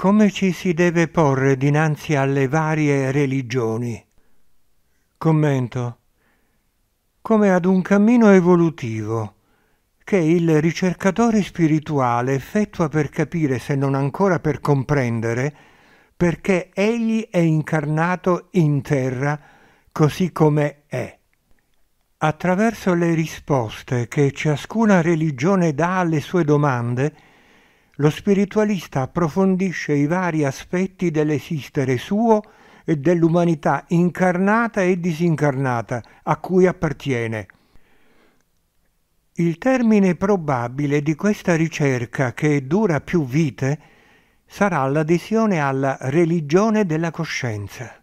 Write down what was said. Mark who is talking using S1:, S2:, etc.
S1: Come ci si deve porre dinanzi alle varie religioni? Commento. Come ad un cammino evolutivo che il ricercatore spirituale effettua per capire, se non ancora per comprendere, perché egli è incarnato in terra così come è. Attraverso le risposte che ciascuna religione dà alle sue domande, lo spiritualista approfondisce i vari aspetti dell'esistere suo e dell'umanità incarnata e disincarnata a cui appartiene. Il termine probabile di questa ricerca, che dura più vite, sarà l'adesione alla religione della coscienza.